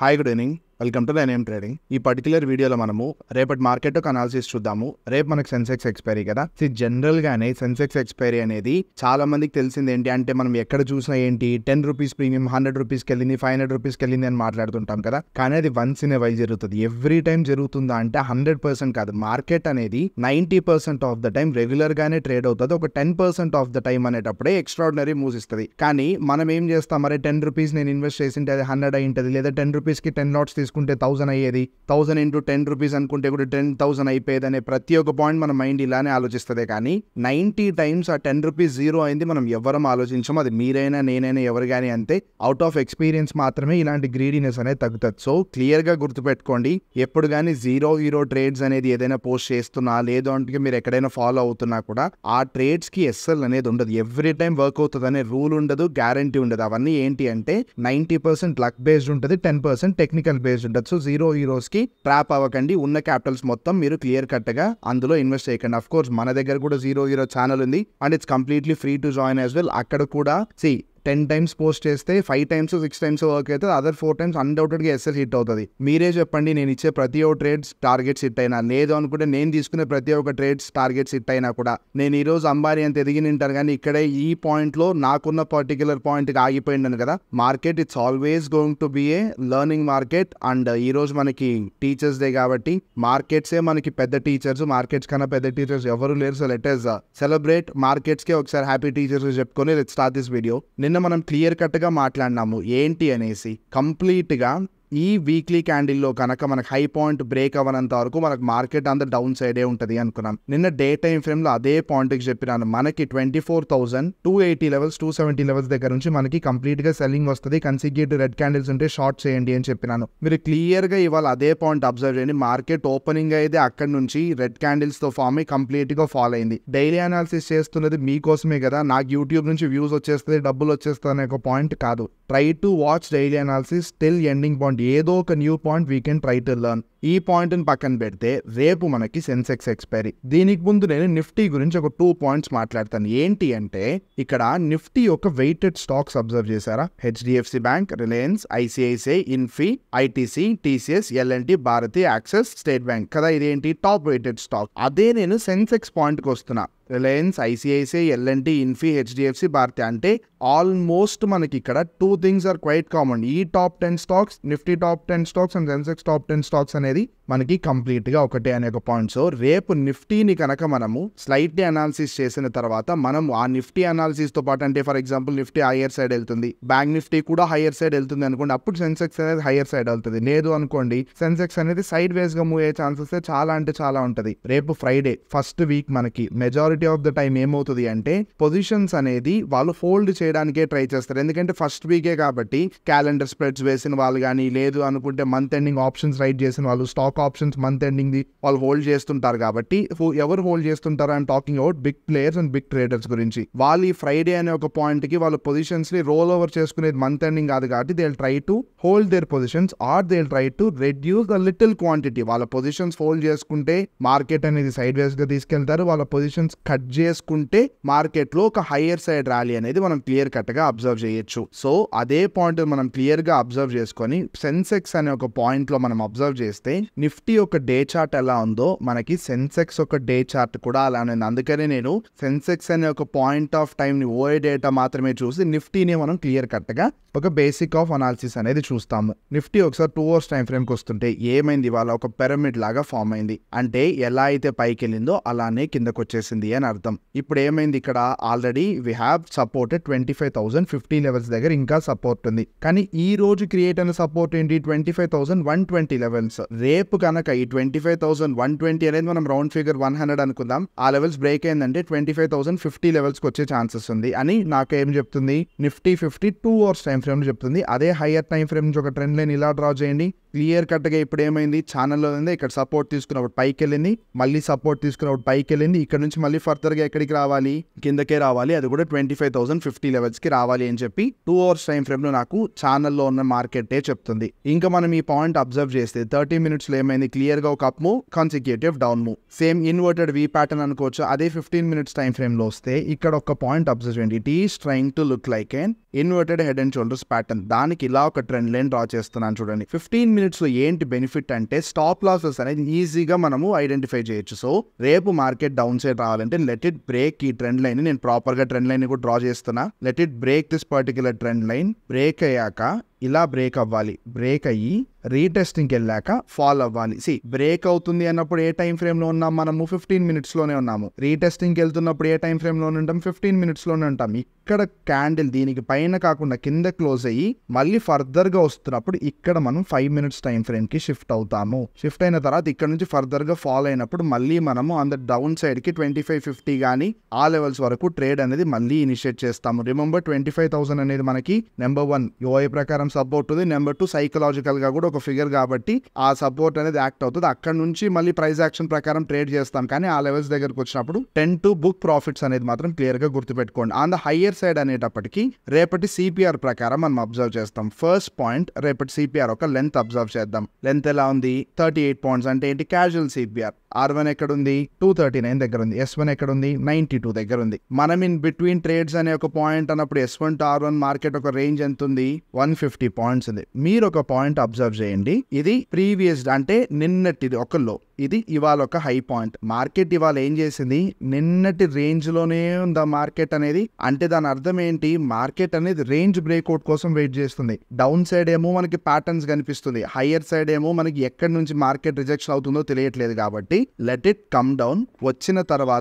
Hi, good evening. Welcome to name trading ఈ particular వీడియోలో మనము రేపటి మార్కెట్ ఒక అనాలిసిస్ చూద్దాము రేపు మనకు సెన్సెక్స్ ఎక్స్పైరీ కదా సో జనరల్ గానే సెన్సెక్స్ ఎక్స్పైరీ అనేది చాలా మందికి తెలిసింది ఏంటి అంటే మనం ఎక్కడ చూసినా ఏంటి టెన్ రూపీస్ ప్రీమియం హండ్రెడ్ రూపీస్కి వెళ్ళింది ఫైవ్ హండ్రెడ్ రూపీస్కి వెళ్ళింది అని మాట్లాడుతుంటాం కదా కానీ అది వన్స్ ఇన్ వైజ్ జరుగుతుంది ఎవ్రీ టైం జరుగుతుందా అంటే హండ్రెడ్ పర్సెంట్ కాదు మార్కెట్ అనేది ninety percent of the time regular గానే ట్రేడ్ అవుతుంది ఒక ten percent of the time అనేటప్పుడే ఎక్స్ట్రాడినరీ మూవ్స్ ఇస్తుంది కానీ మనం ఏం చేస్తాం మరి టెన్ రూపీస్ నేను ఇన్వెస్ట్ చేసింటే అది హండ్రెడ్ అయి ఉంటుంది లేదా టెన్ రూపీస్కి టెన్ లాట్స్ తీసుకుంటే థౌసండ్ అయ్యేది థౌసండ్ ఇంటూ టెన్ రూపీస్ అనుకుంటే కూడా టెన్ థౌసండ్ అయిపోయేది అనే ప్రతి ఒక్క పాయింట్ మన మైండ్ ఇలానే ఆలోచిస్తుంది కానీ నైన్టీ టైమ్స్ ఆ టెన్ రూపీస్ జీరో అయింది మనం ఎవరం ఆలోచించం అది మీరైనా నేనైనా ఎవరు కానీ అంతే అవుట్ ఆఫ్ ఎక్స్పీరియన్స్ మాత్రమే ఇలాంటి గ్రీడీనెస్ అనేది తగ్గుతుంది సో క్లియర్ గా గుర్తుపెట్టుకోండి ఎప్పుడు కానీ జీరో హీరో ట్రేడ్స్ అనేది ఏదైనా పోస్ట్ చేస్తున్నా లేదు అంటే మీరు ఎక్కడైనా ఫాలో అవుతున్నా కూడా ఆ ట్రేడ్స్ కి ఎస్ఎల్ అనేది ఉండదు ఎవ్రీ టైం వర్క్ అవుతుంది అనే రూల్ ఉండదు గ్యారంటీ ఉండదు అవన్నీ ఏంటి అంటే నైంటీ పర్సెంట్ లక్ బేస్డ్ ఉంటుంది టెన్ పర్సెంట్ టెక్నికల్ బేస్డ్ చేసి ఉండొచ్చు జీరో కి ట్రాప్ అవ్వకండి ఉన్న క్యాపిటల్స్ మొత్తం మీరు క్లియర్ గా అందులో ఇన్వెస్ట్ చేయకండి అఫ్ కోర్స్ మన దగ్గర కూడా జీరో హీరో ఛానల్ ఉంది and it's completely free to join as well అక్కడ కూడా సి టెన్ టైమ్స్ పోస్ట్ చేస్తే five times six times work అవుతుంది అదర్ ఫోర్ టైమ్స్ అన్డౌటెడ్గా ఎస్ఎస్ హిట్ అవుతుంది మీరే చెప్పండి నేను ఇచ్చే ప్రతి ఒక్క ట్రేడ్స్ టార్గెట్స్ హిట్ అయినా లేదు అనుకుంటే నేను తీసుకునే ప్రతి ఒక్క ట్రేడ్స్ టార్గెట్స్ హిట్ అయినా కూడా నేను ఈరోజు అంబారీ అంత ఎదిగి ఉంటాను కానీ ఇక్కడే ఈ పాయింట్లో నాకున్న పర్టికులర్ పాయింట్కి ఆగిపోయిందని కదా market it's always going to be a learning market and ఈరోజు మనకి టీచర్స్ డే కాబట్టి మార్కెట్సే మనకి పెద్ద టీచర్స్ మార్కెట్స్ కన్నా పెద్ద టీచర్స్ ఎవరు లేరు సో లెట్ సెలబ్రేట్ మార్కెట్స్కే ఒకసారి హ్యాపీ టీచర్స్ చెప్పుకొని లెట్ స్టార్ట్ దిస్ వీడియో నిన్న మనం క్లియర్ కట్గా మాట్లాడినాము ఏంటి అనేసి కంప్లీట్గా ఈ వీక్లీ క్యాండిల్లో కనుక మనకు హై పాయింట్ బ్రేక్ అవ్వనంత వరకు మనకు మార్కెట్ అంతా డౌన్ సైడే ఉంటుంది అనుకున్నాం నిన్న డే టైం ఫ్రేమ్ లో అదే పాయింట్కి చెప్పినాను మనకి twenty four thousand two eighty levels two seventy levels దగ్గర నుంచి మనకి కంప్లీట్గా సెల్లింగ్ వస్తుంది కన్సిగ్యూటివ్ రెడ్ క్యాండిల్స్ ఉంటే షార్ట్ చేయండి అని చెప్పినాను మీరు క్లియర్గా ఇవాళ అదే పాయింట్ అబ్జర్వ్ చేయండి మార్కెట్ ఓపెనింగ్ అయితే అక్కడ నుంచి రెడ్ క్యాండిల్స్ తో ఫామ్ అయ్యి గా ఫాలో అయింది డైలీ అనాలిసిస్ చేస్తున్నది మీకోసమే కదా నాకు యూట్యూబ్ నుంచి వ్యూస్ వచ్చేస్తుంది డబ్బులు వచ్చేస్తుంది అనే ఒక పాయింట్ కాదు try to watch daily analysis still ending point ఏదో ఒక new point we can try to learn ఈ పాయింట్ని పక్కన పెడితే రేపు మనకి సెన్సెక్స్ ఎక్స్పైరీ దీనికి ముందు నేను నిఫ్టీ గురించి ఒక టూ పాయింట్స్ మాట్లాడతాను ఏంటి అంటే ఇక్కడ నిఫ్టీ యొక్క వెయిటెడ్ స్టాక్స్ అబ్జర్వ్ చేశారా HDFC bank Reliance ICICI Infy ITC TCS and Bharti Axis State Bank కదా ఇదేంటి టాప్ వెయిటెడ్ స్టాక్ అదే నేను సెన్సెక్స్ పాయింట్కి వస్తున్నా Reliance ICICI LNT Infy HDFC Bharti అంటే ఆల్మోస్ట్ మనకి ఇక్కడ two things are quite common ఈ top ten stocks Nifty top ten stocks and Sensex top ten stocks అనేవి అనేది మనకి కంప్లీట్గా ఒకటే అనే ఒక పాయింట్ సో రేపు నిఫ్టీని కనుక మనము స్లైట్లీ అనాలిసిస్ చేసిన తర్వాత మనం ఆ నిఫ్టీ అనాలిసిస్తో పాటు అంటే for example Nifty higher side వెళ్తుంది బ్యాంక్ నిఫ్టీ కూడా హయ్యర్ సైడ్ వెళ్తుంది అనుకోండి అప్పుడు సెన్సెక్స్ అనేది హయ్యర్ సైడ్ వెళ్తుంది లేదు అనుకోండి సెన్సెక్స్ అనేది సైడ్ వేస్గా మూవ్ అయ్యే ఛాన్సెస్ చాలా అంటే చాలా ఉంటుంది రేపు ఫ్రైడే ఫస్ట్ వీక్ మనకి మెజారిటీ ఆఫ్ ద టైం ఏమవుతుంది అంటే పొజిషన్స్ అనేది వాళ్ళు ఫోల్డ్ చేయడానికే ట్రై చేస్తారు ఎందుకంటే ఫస్ట్ వీకే కాబట్టి క్యాలెండర్ స్ప్రెడ్స్ వేసిన వాళ్ళు కానీ లేదు అనుకుంటే మంత్ ఎండింగ్ ఆప్షన్స్ రైట్ చేసిన వాళ్ళు వాళ్ళు స్టాక్ ఆప్షన్స్ మంత్ ఎండింగ్ది వాళ్ళు హోల్డ్ చేస్తుంటారు కాబట్టి ఎవరు హోల్డ్ చేస్తుంటారు and talking out big players and big traders గురించి వాళ్ళు ఈ ఫ్రైడే అనే ఒక పాయింట్ కి వాళ్ళ పొజిషన్స్ ని రోల్ ఓవర్ చేసుకునేది మంత్ ఎండింగ్ కాదు కాబట్టి they try to hold their positions or they try to reduce the little quantity వాళ్ళ పొజిషన్స్ హోల్డ్ చేసుకుంటే మార్కెట్ అనేది సైడ్ వేస్ గా తీసుకెళ్తారు వాళ్ళ పొజిషన్స్ కట్ చేసుకుంటే మార్కెట్ లో ఒక హైయర్ సైడ్ ర్యాలీ అనేది మనం క్లియర్ కట్ గా అబ్జర్వ్ చేయొచ్చు సో అదే పాయింట్ మనం క్లియర్ గా అబ్జర్వ్ చేసుకొని సెన్సెక్స్ అనే ఒక పాయింట్ లో మనం అబ్జర్వ్ చేస్తే అయితే నిఫ్టీ ఒక డే చార్ట్ ఎలా ఉందో మనకి సెన్సెక్స్ ఒక డే చార్ట్ కూడా అలానే ఉంది అందుకనే నేను సెన్సెక్స్ అనే ఒక పాయింట్ ఆఫ్ టైం ని ఓఏ డేటా మాత్రమే చూసి నిఫ్టీని మనం క్లియర్ కట్ గా ఒక బేసిక్ ఆఫ్ అనాలిసిస్ అనేది చూస్తాము నిఫ్టీ ఒకసారి టూ అవర్స్ టైం కి వస్తుంటే ఏమైంది వాళ్ళ ఒక పిరమిడ్ లాగా ఫామ్ అయింది అంటే ఎలా అయితే పైకి వెళ్ళిందో అలానే కిందకు వచ్చేసింది అని అర్థం ఇప్పుడు ఏమైంది ఇక్కడ already we have support twenty five thousand fifty levels దగ్గర ఇంకా సపోర్ట్ ఉంది కానీ ఈ రోజు క్రియేట్ అయిన సపోర్ట్ ఏంటి twenty five thousand one twenty levels రేపు కనుక ఈ twenty five thousand one twenty అనేది మనం రౌండ్ ఫిగర్ వన్ హండ్రెడ్ అనుకుందాం ఆ లెవెల్స్ బ్రేక్ అయిందంటే ట్వంటీ ఫైవ్ థౌసండ్ ఫిఫ్టీ లెవెల్స్కి వచ్చే ఛాన్సెస్ ఉంది అని నాకు ఏం చెప్తుంది Nifty fifty two hours time frame చెప్తుంది అదే హయ్యర్ టైం ఫ్రేమ్ నుంచి ఒక ట్రెండ్ లైన్ ఇలా డ్రా చేయండి క్లియర్ కట్గా ఇప్పుడు ఏమైంది ఛానల్లో ఉంది ఇక్కడ సపోర్ట్ తీసుకున్నప్పుడు పైకి వెళ్ళింది మళ్ళీ సపోర్ట్ తీసుకున్నప్పుడు పైకి వెళ్ళింది ఇక్కడ నుంచి మళ్ళీ ఫర్దర్గా ఎక్కడికి రావాలి కిందకే రావాలి అది కూడా ట్వంటీ ఫైవ్ థౌసండ్ ఫిఫ్టీ లెవెల్స్కి రావాలి అని చెప్పి టూ అవర్స్ టైం ఫ్రేమ్లో నాకు ఛానల్లో ఉన్న మార్కెటే చెప్తుంది ఇంకా మనం ఈ పాయింట్ అబ్జర్వ్ చేస్తే థర్టీ మినిట్స్లో ఏమైంది క్లియర్గా ఒక up move consecutive down move same inverted V pattern అనుకోవచ్చు అదే ఫిఫ్టీన్ మినిట్స్ టైం ఫ్రేమ్లో వస్తే ఇక్కడ ఒక పాయింట్ అబ్జర్వ్ చేయండి it is trying to look like and inverted head and shoulders pattern దానికి ఇలా ఒక ట్రెండ్ లైన్ డ్రా చేస్తున్నాను చూడండి ఫిఫ్టీన్ మినిట్స్లో ఏంటి బెనిఫిట్ అంటే స్టాప్ లాసెస్ అనేది ఈజీగా మనము ఐడెంటిఫై చేయొచ్చు సో రేపు మార్కెట్ డౌన్ సైడ్ రావాలంటే లెట్ ఇట్ బ్రేక్ ఈ ట్రెండ్ లైన్ నేను ప్రాపర్గా ట్రెండ్ లైన్ కూడా డ్రా చేస్తున్నా let it break this particular trend line break అయ్యాక ఇలా బ్రేక్ అవ్వాలి బ్రేక్ అయ్యి రీటెస్టింగ్కి వెళ్ళాక ఫాల్ అవ్వాలి సి బ్రేక్ అవుతుంది అన్నప్పుడు ఏ టైం ఫ్రేమ్లో ఉన్నాం మనము ఫిఫ్టీన్ మినిట్స్లోనే ఉన్నాము రీటెస్టింగ్ వెళ్తున్నప్పుడు ఏ టైం ఫ్రేమ్ లోనే ఉంటాం ఫిఫ్టీన్ మినిట్స్లోనే ఉంటాం ఇక్కడ క్యాండిల్ దీనికి పైన కాకుండా కింద క్లోజ్ అయ్యి మళ్ళీ ఫర్దర్ గా వస్తున్నప్పుడు ఇక్కడ మనం ఫైవ్ మినిట్స్ టైం ఫ్రేమ్ కి షిఫ్ట్ అవుతాము షిఫ్ట్ అయిన తర్వాత ఇక్కడ నుంచి ఫర్దర్ గా ఫాల్ అయినప్పుడు మళ్ళీ మనము అంద డౌన్ సైడ్కి ట్వంటీ ఫైవ్ ఫిఫ్టీ కానీ ఆ లెవెల్స్ వరకు ట్రేడ్ అనేది మళ్ళీ ఇనిషియేట్ చేస్తాము రిమెంబర్ ట్వంటీ ఫైవ్ థౌసండ్ అనేది మనకి నెంబర్ వన్ యోఐ ప్రకారం సపోర్ట్ ఉంది నెంబర్ టూ సైకలాజికల్ గా కూడా ఒక ఫిగర్ కాబట్టి ఆ సపోర్ట్ అనేది యాక్ట్ అవుతుంది అక్కడ నుంచి మళ్ళీ ప్రైస్ యాక్షన్ ప్రకారం ట్రేడ్ చేస్తాం కానీ ఆ లెవెల్స్ దగ్గరకు వచ్చినప్పుడు టెన్ టు బుక్ ప్రాఫిట్స్ అనేది మాత్రం క్లియర్ గా గుర్తుపెట్టుకోండి ఆన్ ద హయ్యర్ సైడ్ అనేటప్పటికి రేపటి సిపిఆర్ ప్రకారం మనం అబ్జర్వ్ చేస్తాం ఫస్ట్ పాయింట్ రేపటి సిపిఆర్ ఒక లెంత్ అబ్జర్వ్ చేద్దాం లెంత్ ఎలా ఉంది థర్టీ ఎయిట్ పాయింట్స్ అంటే ఏంటి క్యాజువల్ సిపిఆర్ ఆర్ వన్ ఎక్కడుంది టూ థర్టీ నైన్ దగ్గర ఉంది ఎస్ వన్ ఎక్కడ ఉంది నైంటీ టూ దగ్గర ఉంది మనం ఇన్ బిట్వీన్ ట్రేడ్స్ అనే ఒక పాయింట్ అన్నప్పుడు S one to R one market ఒక రేంజ్ ఎంత ఉంది వన్ ఫిఫ్టీ పాయింట్స్ ఉంది మీరు ఒక పాయింట్ అబ్జర్వ్ చేయండి ఇది ప్రీవియస్ అంటే నిన్నటిది ఒక లో ఇది ఇవాళ ఒక హై పాయింట్ మార్కెట్ ఇవాళ ఏం చేసింది నిన్నటి రేంజ్ లోనే ఉందా మార్కెట్ అనేది అంటే దాని అర్థం ఏంటి మార్కెట్ అనేది రేంజ్ బ్రేక్అవుట్ కోసం వెయిట్ చేస్తుంది డౌన్ సైడ్ ఏమో మనకి ప్యాటర్న్స్ కనిపిస్తుంది హయ్యర్ సైడ్ ఏమో మనకి ఎక్కడి నుంచి మార్కెట్ రిజెక్షన్ అవుతుందో తెలియట్లేదు కాబట్టి లెట్ ఇట్ కమ్ డౌన్ వచ్చిన తర్వాత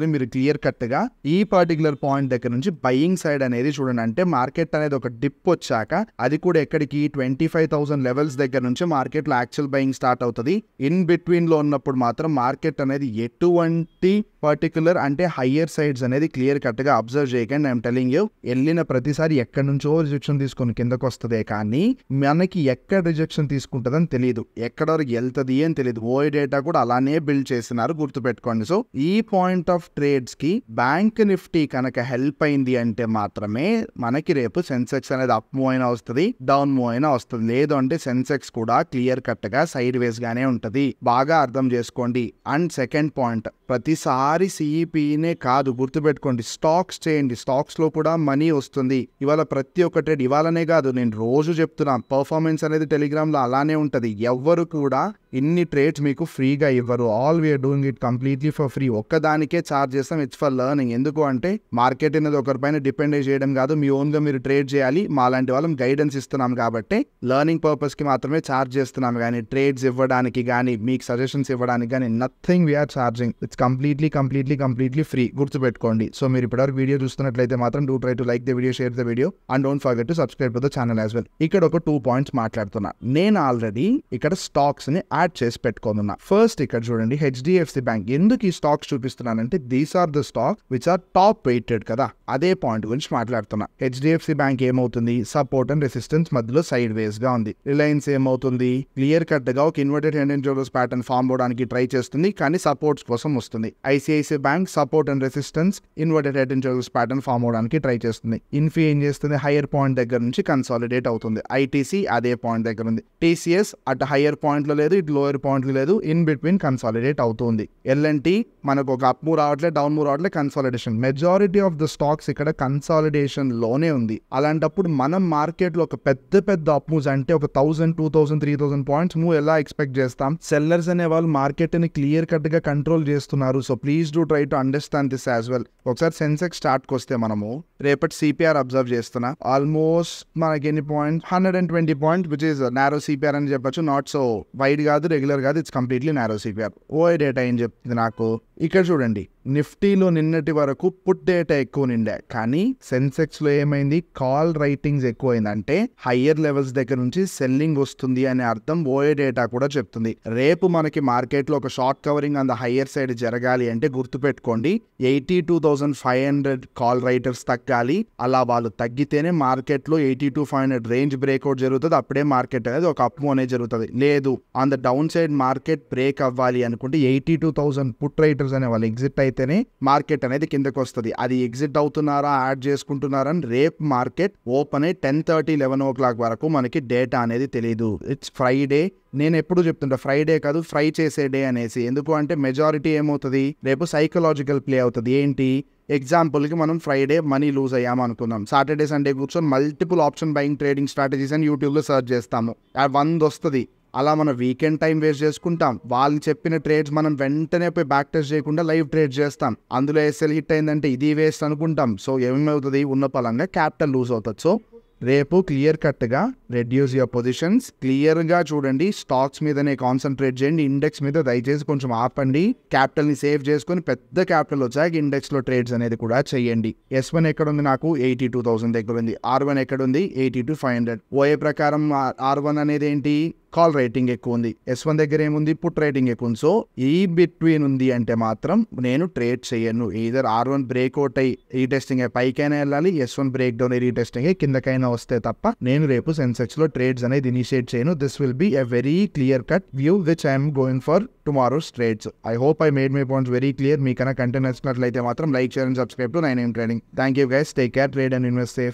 ని మీరు క్లియర్ కట్ గా ఈ పర్టికులర్ పాయింట్ దగ్గర నుంచి బయింగ్ సైడ్ అనేది చూడండి అంటే మార్కెట్ అనేది ఒక డిప్ వచ్చాక అది కూడా ఎక్కడికి ట్వంటీ ఫైవ్ థౌసండ్ లెవెల్స్ దగ్గర నుంచి మార్కెట్ లో యాక్చువల్ బయింగ్ స్టార్ట్ అవుతుంది ఇన్ బిట్వీన్ గ్రీన్లో ఉన్నప్పుడు మాత్రం మార్కెట్ అనేది ఎటువంటి పర్టికులర్ అంటే హయ్యర్ సైడ్స్ అనేది క్లియర్ కట్గా అబ్జర్వ్ చేయకండి ఐఎమ్ టెలింగ్ యూ వెళ్ళిన ప్రతిసారి ఎక్కడి నుంచో రిజెక్షన్ తీసుకొని కిందకు వస్తుందే కానీ మనకి ఎక్కడ రిజెక్షన్ తీసుకుంటుందని తెలియదు ఎక్కడ వరకు వెళ్తుంది అని తెలియదు ఓ డేటా కూడా అలానే బిల్డ్ చేసినారు గుర్తుపెట్టుకోండి సో ఈ పాయింట్ ఆఫ్ ట్రేడ్స్ కి బ్యాంక్ నిఫ్టీ కనుక హెల్ప్ అయింది అంటే మాత్రమే మనకి రేపు సెన్సెక్స్ అనేది అప్ మూవ్ అయినా వస్తుంది డౌన్ మూవ్ అయినా వస్తుంది లేదు అంటే సెన్సెక్స్ కూడా క్లియర్ కట్ గా సైడ్ వేస్ గానే ఉంటది బాగా బాగా అర్థం చేసుకోండి అండ్ సెకండ్ పాయింట్ ప్రతిసారి సిఈపీనే e e కాదు గుర్తుపెట్టుకోండి స్టాక్స్ చేయండి స్టాక్స్లో కూడా మనీ వస్తుంది ఇవాళ ప్రతి ఒక్క ట్రేడ్ ఇవాళనే కాదు నేను రోజు చెప్తున్నా పర్ఫార్మెన్స్ అనేది టెలిగ్రామ్లో అలానే ఉంటుంది ఎవ్వరు కూడా ఇన్ని ట్రేడ్స్ మీకు ఫ్రీగా ఇవ్వరు all we're doing it completely for free ఒక్కదానికే ఛార్జ్ చేస్తాం ఇట్స్ ఫర్ లెర్నింగ్ ఎందుకు అంటే మార్కెట్ అనేది ఒకరిపైన డిపెండ్ చేయడం కాదు మీ ఓన్గా మీరు ట్రేడ్ చేయాలి మా లాంటి వాళ్ళం గైడెన్స్ ఇస్తున్నాం కాబట్టి పర్పస్ పర్పస్కి మాత్రమే ఛార్జ్ చేస్తున్నాం కానీ ట్రేడ్స్ ఇవ్వడానికి కానీ మీకు సజెషన్స్ ఇవ్వడానికి కానీ nothing we're charging it's completely completely completely free గుర్తుపెట్టుకోండి సో మీరు ఇప్పటివరకు వీడియో చూస్తున్నట్లయితే మాత్రం do try to like the video share the video and don't forget to subscribe to the channel as well ఇక్కడ ఒక టూ పాయింట్స్ మాట్లాడుతున్నా నేను already ఇక్కడ స్టాక్స్ని యాడ్ చేసి పెట్టుకోనున్నా ఫస్ట్ ఇక్కడ చూడండి హెచ్డిఎఫ్సి బ్యాంక్ ఎందుకు ఈ స్టాక్స్ చూపిస్తున్నానంటే these are the stock which are top weighted కదా అదే పాయింట్ గురించి మాట్లాడుతున్నా హెచ్డిఎఫ్సి బ్యాంక్ ఏమవుతుంది సపోర్ట్ అండ్ రెసిస్టెన్స్ మధ్యలో సైడ్ వేస్ గా ఉంది రిలయన్స్ ఏమవుతుంది క్లియర్ కట్ గా ఒక inverted head and shoulders pattern form అవడానికి ట్రై చేస్తుంది కానీ సపోర్ట్స్ కోసం వస్తుంది ICICI bank support and resistance inverted head and shoulders pattern form అవడానికి ట్రై చేస్తుంది ఇన్ఫీ ఏం చేస్తుంది హైయర్ పాయింట్ దగ్గర నుంచి కన్సాలిడేట్ అవుతుంది ఐటీసీ అదే పాయింట్ దగ్గర ఉంది టీసీఎస్ అటు హైయర్ పాయింట్లో లేదు ఇట్ లోయర్ పాయింట్లు లేదు ఇన్ బిట్వీన్ కన్సాలిడేట్ అవుతుంది ఎల్ఎన్టీ మనకు ఒక అప్ మూవ్ రావట్లే డౌన్ మూవ్ రావట్లే consolidation majority of the stocks ఇక్కడ కన్సాలిడేషన్ లోనే ఉంది అలాంటప్పుడు మనం మార్కెట్ లో ఒక పెద్ద పెద్ద అప్ మూవ్స్ అంటే ఒక thousand two thousand three thousand points move ఎలా ఎక్స్పెక్ట్ చేస్తాం సెల్లర్స్ అనే వాళ్ళు మార్కెట్ ని క్లియర్ కట్ గా కంట్రోల్ చేస్తున్నారు so please do try to understand this as well ఒకసారి సెన్సెక్స్ స్టార్ట్కి వస్తే మనము రేపటి సిపిఆర్ అబ్జర్వ్ చేస్తున్నా ఆల్మోస్ట్ మనకి ఎన్ని point hundred and twenty point which is narrow CPR అని చెప్పచ్చు నాట్ సో వైడ్ గా కాదు రెగ్యులర్ కాదు it's completely narrow CPR OI data ఏం చెప్తుంది నాకు ఇక్కడ చూడండి నిఫ్టీలో నిన్నటి వరకు పుట్ డేటా ఎక్కువ నిండా కానీ సెన్సెక్స్లో ఏమైంది కాల్ రైటింగ్స్ ఎక్కువైందంటే హయ్యర్ లెవెల్స్ దగ్గర నుంచి సెల్లింగ్ వస్తుంది అనే అర్థం ఓఏ డేటా కూడా చెప్తుంది రేపు మనకి మార్కెట్లో ఒక షార్ట్ కవరింగ్ అంత హయ్యర్ సైడ్ జరగాలి అంటే గుర్తుపెట్టుకోండి eighty two thousand five hundred call writers తగ్గాలి అలా వాళ్ళు తగ్గితేనే మార్కెట్లో eighty two five hundred range breakout జరుగుతుంది అప్పుడే మార్కెట్ అనేది ఒక అప్ అనే జరుగుతుంది లేదు on the down side market break అవ్వాలి అనుకుంటే eighty two thousand put writers అనే వాళ్ళు ఎగ్జిట్ అయితే అయితేనే మార్కెట్ అనేది కిందకు వస్తుంది అది ఎగ్జిట్ అవుతున్నారా యాడ్ చేసుకుంటున్నారా అని రేపు మార్కెట్ ఓపెన్ అయ్యి ten thirty eleven o'clock వరకు మనకి డేటా అనేది తెలియదు ఇట్స్ ఫ్రైడే నేను ఎప్పుడు చెప్తుంటా ఫ్రైడే కాదు ఫ్రై చేసే డే అనేసి ఎందుకు అంటే మెజారిటీ ఏమవుతుంది రేపు సైకలాజికల్ ప్లే అవుతుంది ఏంటి ఎగ్జాంపుల్కి మనం ఫ్రైడే మనీ లూజ్ అయ్యాం అనుకుందాం సాటర్డే సండే కూర్చొని multiple option buying trading strategies అని యూట్యూబ్లో సర్చ్ చేస్తాము వంద వస్తుంది అలా మనం వీకెండ్ టైం వేస్ట్ చేసుకుంటాం వాళ్ళు చెప్పిన ట్రేడ్స్ మనం వెంటనే పోయి బ్యాక్ టెస్ట్ చేయకుండా లైవ్ ట్రేడ్ చేస్తాం అందులో ఎస్ఎల్ హిట్ అయిందంటే ఇది వేస్ట్ అనుకుంటాం సో ఏమవుతుంది ఉన్న పలంగా క్యాపిటల్ లూజ్ అవుతుంది సో రేపు క్లియర్ కట్గా రెడ్యూస్ యువర్ పొజిషన్స్ క్లియర్గా చూడండి స్టాక్స్ మీదనే కాన్సన్ట్రేట్ చేయండి ఇండెక్స్ మీద దయచేసి కొంచెం ఆపండి క్యాపిటల్ని సేవ్ చేసుకొని పెద్ద క్యాపిటల్ వచ్చాక ఇండెక్స్లో ట్రేడ్స్ అనేది కూడా చేయండి ఎస్ వన్ ఎక్కడ ఉంది నాకు ఎయిటీ టూ థౌసండ్ దగ్గర ఉంది ఆర్ వన్ ఎక్కడ ఉంది eighty two five hundred OI ప్రకారం ఆర్ వన్ అనేది ఏంటి కాల్ రేటింగ్ ఎక్కువ ఉంది ఎస్ వన్ దగ్గర ఏముంది పుట్ రేటింగ్ ఎక్కువ ఉంది సో ఈ బిట్వీన్ ఉంది అంటే మాత్రం నేను ట్రేడ్ చేయను either R one break out అయ్యి రీటెస్టింగ్ అయ్యి పైకైనా వెళ్ళాలి ఎస్ వన్ బ్రేక్ డౌన్ అయ్యి రీటెస్టింగ్ అయ్యి కిందకైనా వస్తే తప్ప నేను రేపు సెన్సెక్స్ లో ట్రేడ్స్ అనేది ఇనిషియేట్ చేయను this will be a very clear cut view which I'm going for tomorrow's trades I hope I made my points very clear మీకైనా కంటెంట్ నచ్చినట్లయితే మాత్రం like share subscribe to nine trading thank you guys take care trade and invest safe